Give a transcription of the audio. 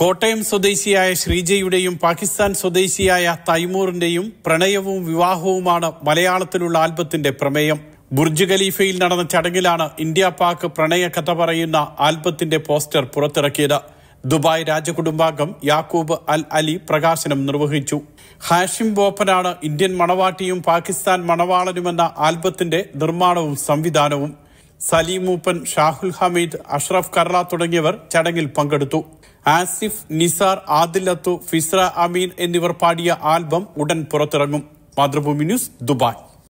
കോട്ടയം സ്വദേശിയായ ശ്രീജയുടെയും പാകിസ്ഥാൻ സ്വദേശിയായ തൈമൂറിന്റെയും പ്രണയവും വിവാഹവുമാണ് മലയാളത്തിലുള്ള ആൽബത്തിന്റെ പ്രമേയം ബുർജ് ഖലീഫയിൽ നടന്ന ചടങ്ങിലാണ് ഇന്ത്യ പാക് പ്രണയ കഥ പറയുന്ന ആൽബത്തിന്റെ പോസ്റ്റർ പുറത്തിറക്കിയത് ദുബായ് രാജകുടുംബാംഗം യാക്കൂബ് അൽ അലി പ്രകാശനം നിർവഹിച്ചു ഹാഷിം ബോപ്പനാണ് ഇന്ത്യൻ മണവാട്ടിയും പാകിസ്ഥാൻ മണവാളനുമെന്ന ആൽബത്തിന്റെ നിർമ്മാണവും സംവിധാനവും മൂപ്പൻ ഷാഹുൽ ഹമീദ് അഷ്റഫ് കർള തുടങ്ങിയവർ ചടങ്ങിൽ പങ്കെടുത്തു ആസിഫ് നിസാർ ആദിൽ അത്തു ഫിസ്ര അമീൻ എന്നിവർ പാടിയ ആൽബം ഉടൻ പുറത്തിറങ്ങും മാതൃഭൂമി ന്യൂസ് ദുബായ്